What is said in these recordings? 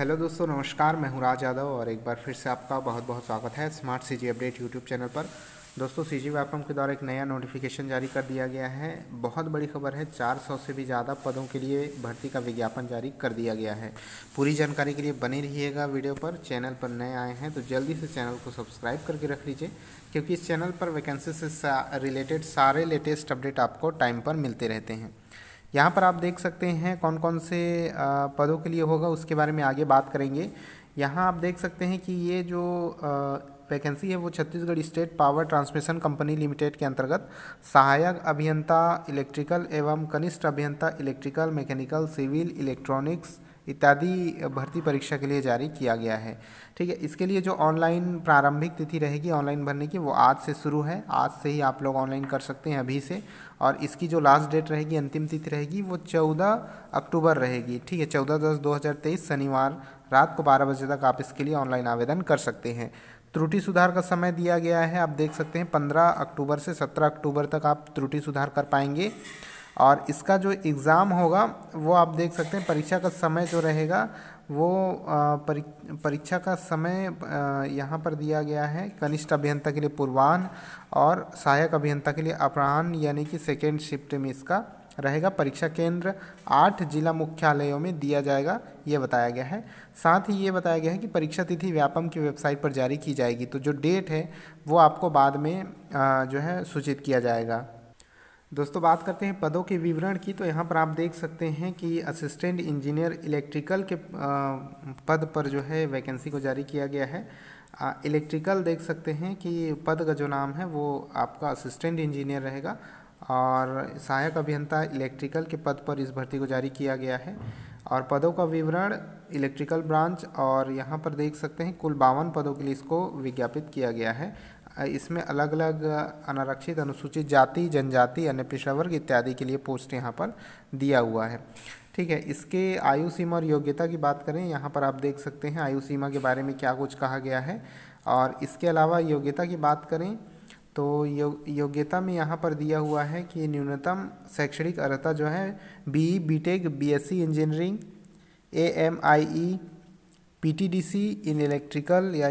hello दोस्तों नमस्कार मैं हूं राज यादव और एक बार फिर से आपका बहुत बहुत स्वागत है smart CG update YouTube channel पर दोस्तों सी जी के द्वारा एक नया नोटिफिकेशन जारी कर दिया गया है बहुत बड़ी खबर है 400 से भी ज़्यादा पदों के लिए भर्ती का विज्ञापन जारी कर दिया गया है पूरी जानकारी के लिए बने रहिएगा वीडियो पर चैनल पर नए आए हैं तो जल्दी से चैनल को सब्सक्राइब करके रख लीजिए क्योंकि इस चैनल पर वैकेंसी से सा, रिलेटेड सारे लेटेस्ट अपडेट आपको टाइम पर मिलते रहते हैं यहाँ पर आप देख सकते हैं कौन कौन से पदों के लिए होगा उसके बारे में आगे बात करेंगे यहाँ आप देख सकते हैं कि ये जो वैकेंसी है वो Chhattisgarh state power transmission company limited के अंतर्गत सहायक अभियंता इलेक्ट्रिकल एवं कनिष्ठ अभियंता इलेक्ट्रिकल मैकेनिकल सिविल इलेक्ट्रॉनिक्स इत्यादि भर्ती परीक्षा के लिए जारी किया गया है ठीक है इसके लिए जो ऑनलाइन प्रारंभिक तिथि रहेगी ऑनलाइन भरने की वो आज से शुरू है आज से ही आप लोग ऑनलाइन कर सकते हैं अभी से और इसकी जो लास्ट डेट रहेगी अंतिम तिथि रहेगी वो चौदह अक्टूबर रहेगी ठीक है चौदह दस दो हज़ार तेईस शनिवार रात को बारह बजे तक आप इसके लिए ऑनलाइन आवेदन कर सकते हैं त्रुटि सुधार का समय दिया गया है आप देख सकते हैं पंद्रह अक्टूबर से सत्रह अक्टूबर तक आप त्रुटि सुधार कर पाएंगे और इसका जो एग्ज़ाम होगा वो आप देख सकते हैं परीक्षा का समय जो रहेगा वो परीक्षा का समय यहाँ पर दिया गया है कनिष्ठ अभियंता के लिए पूर्वाह्न और सहायक अभियंता के लिए अपराह्न यानी कि सेकेंड शिफ्ट में इसका रहेगा परीक्षा केंद्र आठ जिला मुख्यालयों में दिया जाएगा ये बताया गया है साथ ही ये बताया गया है कि परीक्षा तिथि व्यापम की वेबसाइट पर जारी की जाएगी तो जो डेट है वो आपको बाद में जो है सूचित किया जाएगा दोस्तों बात करते हैं पदों के विवरण की तो यहाँ पर आप देख सकते हैं कि असिस्टेंट इंजीनियर इलेक्ट्रिकल के पद पर जो है वैकेंसी को जारी किया गया है इलेक्ट्रिकल देख सकते हैं कि पद का जो नाम है वो आपका असिस्टेंट इंजीनियर रहेगा और सहायक अभियंता इलेक्ट्रिकल के पद पर इस भर्ती को जारी किया गया है और पदों का विवरण इलेक्ट्रिकल ब्रांच और यहाँ पर देख सकते हैं कुल बावन पदों के लिए इसको विज्ञापित किया गया है इसमें अलग अलग अनारक्षित अनुसूचित जाति जनजाति अन्य पिछड़ा वर्ग इत्यादि के लिए पोस्ट यहाँ पर दिया हुआ है ठीक है इसके आयु सीमा और योग्यता की बात करें यहाँ पर आप देख सकते हैं आयु सीमा के बारे में क्या कुछ कहा गया है और इसके अलावा योग्यता की बात करें तो यो, योग्यता में यहाँ पर दिया हुआ है कि न्यूनतम शैक्षणिक अर्हता जो है B BTech BSc engineering A M I E PTDC in electrical या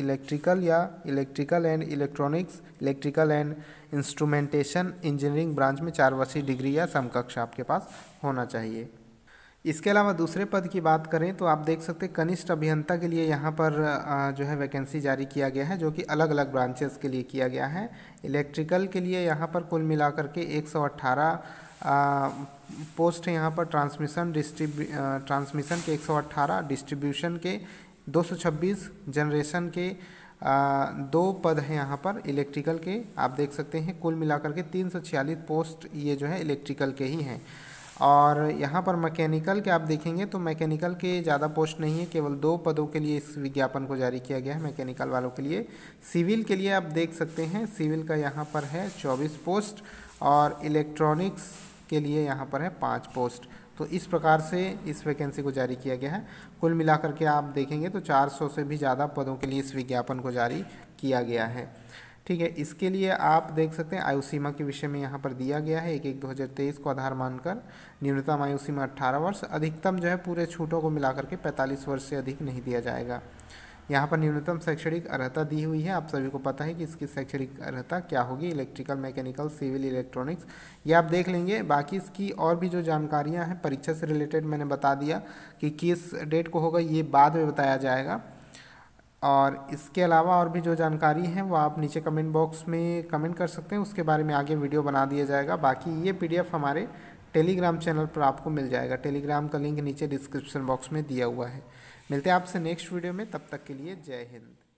इलेक्ट्रिकल या electrical and electronics electrical and instrumentation engineering branch में चार वर्षीय डिग्री या समकक्ष आपके पास होना चाहिए इसके अलावा दूसरे पद की बात करें तो आप देख सकते हैं कनिष्ठ अभियंता के लिए यहाँ पर जो है वैकेंसी जारी किया गया है जो कि अलग अलग ब्रांचेस के लिए किया गया है इलेक्ट्रिकल के लिए यहाँ पर कुल मिलाकर के 118 पोस्ट है यहाँ पर ट्रांसमिशन डिस्ट्रीब्यू ट्रांसमिशन के 118 डिस्ट्रीब्यूशन के 226 जनरेशन के आ, दो पद हैं यहाँ पर इलेक्ट्रिकल के आप देख सकते हैं कुल मिलाकर के तीन पोस्ट ये जो है इलेक्ट्रिकल के ही हैं और यहाँ पर मैकेनिकल के आप देखेंगे तो मैकेनिकल के ज़्यादा पोस्ट नहीं है केवल दो पदों के लिए इस विज्ञापन को जारी किया गया है मैकेनिकल वालों के लिए सिविल के लिए आप देख सकते हैं सिविल का यहाँ पर है चौबीस पोस्ट और इलेक्ट्रॉनिक्स इसके लिए यहाँ पर है पाँच पोस्ट तो इस प्रकार से इस वैकेंसी को जारी किया गया है कुल मिलाकर के आप देखेंगे तो 400 से भी ज़्यादा पदों के लिए इस विज्ञापन को जारी किया गया है ठीक है इसके लिए आप देख सकते हैं आयु सीमा के विषय में यहाँ पर दिया गया है एक एक 2023 को आधार मानकर न्यूनतम आयु सीमा 18 वर्ष अधिकतम जो है पूरे छूटों को मिलाकर के 45 वर्ष से अधिक नहीं दिया जाएगा यहाँ पर न्यूनतम शैक्षणिक अर्हता दी हुई है आप सभी को पता है कि इसकी शैक्षणिक अर्हता क्या होगी इलेक्ट्रिकल मैकेनिकल सिविल इलेक्ट्रॉनिक्स ये आप देख लेंगे बाकी इसकी और भी जो जानकारियाँ हैं परीक्षा से रिलेटेड मैंने बता दिया कि किस डेट को होगा ये बाद में बताया जाएगा और इसके अलावा और भी जो जानकारी है वो आप नीचे कमेंट बॉक्स में कमेंट कर सकते हैं उसके बारे में आगे वीडियो बना दिया जाएगा बाकी ये पीडीएफ हमारे टेलीग्राम चैनल पर आपको मिल जाएगा टेलीग्राम का लिंक नीचे डिस्क्रिप्शन बॉक्स में दिया हुआ है मिलते हैं आपसे नेक्स्ट वीडियो में तब तक के लिए जय हिंद